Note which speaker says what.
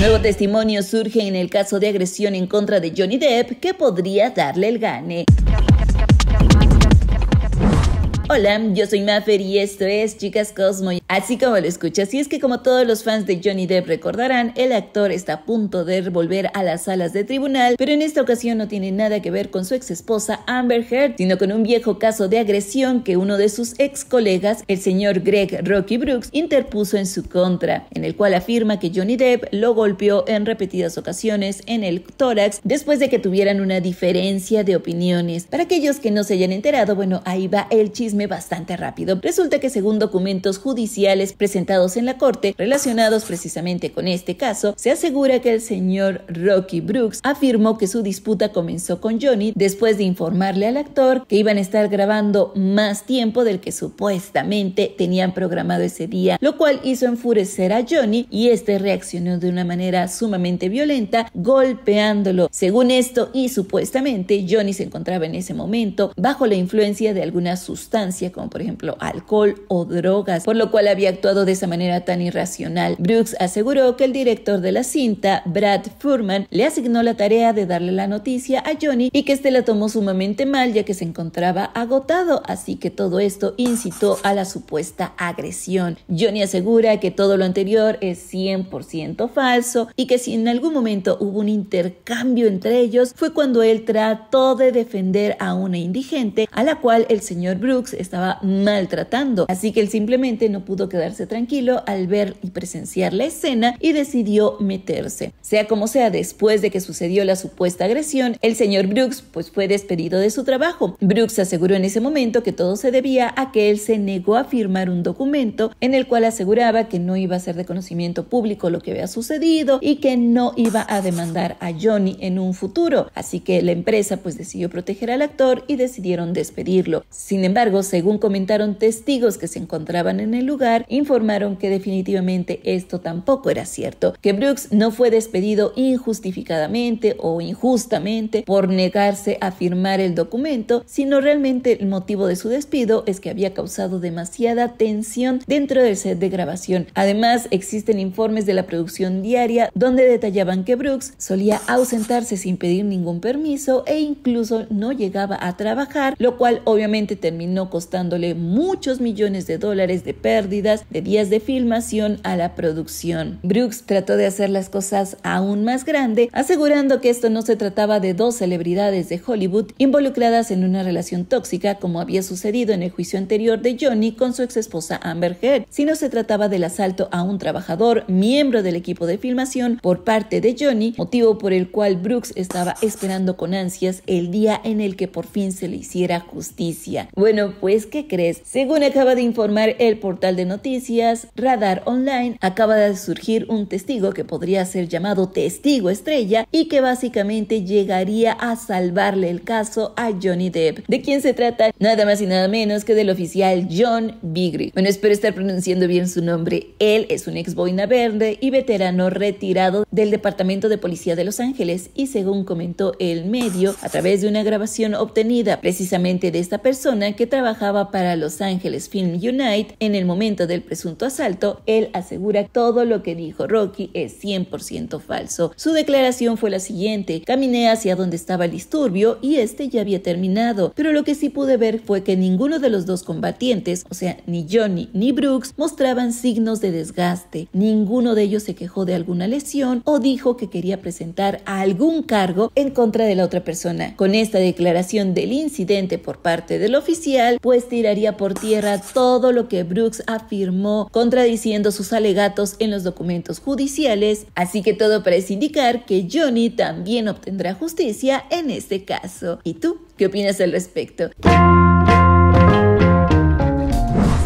Speaker 1: Nuevo testimonio surge en el caso de agresión en contra de Johnny Depp que podría darle el gane. Hola, yo soy Maffer y esto es Chicas Cosmo. Así como lo escuchas, y es que como todos los fans de Johnny Depp recordarán, el actor está a punto de volver a las salas de tribunal, pero en esta ocasión no tiene nada que ver con su ex esposa Amber Heard, sino con un viejo caso de agresión que uno de sus ex colegas, el señor Greg Rocky Brooks, interpuso en su contra, en el cual afirma que Johnny Depp lo golpeó en repetidas ocasiones en el tórax después de que tuvieran una diferencia de opiniones. Para aquellos que no se hayan enterado, bueno, ahí va el chisme bastante rápido. Resulta que según documentos judiciales presentados en la corte, relacionados precisamente con este caso, se asegura que el señor Rocky Brooks afirmó que su disputa comenzó con Johnny después de informarle al actor que iban a estar grabando más tiempo del que supuestamente tenían programado ese día, lo cual hizo enfurecer a Johnny y este reaccionó de una manera sumamente violenta, golpeándolo. Según esto y supuestamente, Johnny se encontraba en ese momento bajo la influencia de alguna sustancia como por ejemplo alcohol o drogas, por lo cual había actuado de esa manera tan irracional. Brooks aseguró que el director de la cinta, Brad Furman, le asignó la tarea de darle la noticia a Johnny y que este la tomó sumamente mal ya que se encontraba agotado, así que todo esto incitó a la supuesta agresión. Johnny asegura que todo lo anterior es 100% falso y que si en algún momento hubo un intercambio entre ellos fue cuando él trató de defender a una indigente a la cual el señor Brooks estaba maltratando. Así que él simplemente no pudo quedarse tranquilo al ver y presenciar la escena y decidió meterse. Sea como sea, después de que sucedió la supuesta agresión, el señor Brooks pues fue despedido de su trabajo. Brooks aseguró en ese momento que todo se debía a que él se negó a firmar un documento en el cual aseguraba que no iba a ser de conocimiento público lo que había sucedido y que no iba a demandar a Johnny en un futuro. Así que la empresa pues decidió proteger al actor y decidieron despedirlo. Sin embargo, según comentaron testigos que se encontraban en el lugar, informaron que definitivamente esto tampoco era cierto, que Brooks no fue despedido injustificadamente o injustamente por negarse a firmar el documento, sino realmente el motivo de su despido es que había causado demasiada tensión dentro del set de grabación. Además, existen informes de la producción diaria donde detallaban que Brooks solía ausentarse sin pedir ningún permiso e incluso no llegaba a trabajar, lo cual obviamente terminó costándole muchos millones de dólares de pérdidas, de días de filmación a la producción. Brooks trató de hacer las cosas aún más grande, asegurando que esto no se trataba de dos celebridades de Hollywood involucradas en una relación tóxica como había sucedido en el juicio anterior de Johnny con su exesposa Amber Heard, sino se trataba del asalto a un trabajador, miembro del equipo de filmación, por parte de Johnny, motivo por el cual Brooks estaba esperando con ansias el día en el que por fin se le hiciera justicia. Bueno, pues, ¿qué crees? Según acaba de informar el portal de noticias Radar Online, acaba de surgir un testigo que podría ser llamado testigo estrella y que básicamente llegaría a salvarle el caso a Johnny Depp. ¿De quién se trata? Nada más y nada menos que del oficial John Bigri. Bueno, espero estar pronunciando bien su nombre. Él es un ex boina verde y veterano retirado del Departamento de Policía de Los Ángeles y según comentó el medio a través de una grabación obtenida precisamente de esta persona que trabaja trabajaba para Los Ángeles Film Unite en el momento del presunto asalto, él asegura que todo lo que dijo Rocky es 100% falso. Su declaración fue la siguiente, caminé hacia donde estaba el disturbio y este ya había terminado, pero lo que sí pude ver fue que ninguno de los dos combatientes, o sea, ni Johnny ni Brooks, mostraban signos de desgaste, ninguno de ellos se quejó de alguna lesión o dijo que quería presentar algún cargo en contra de la otra persona. Con esta declaración del incidente por parte del oficial, pues tiraría por tierra todo lo que Brooks afirmó contradiciendo sus alegatos en los documentos judiciales, así que todo parece indicar que Johnny también obtendrá justicia en este caso. ¿Y tú qué opinas al respecto?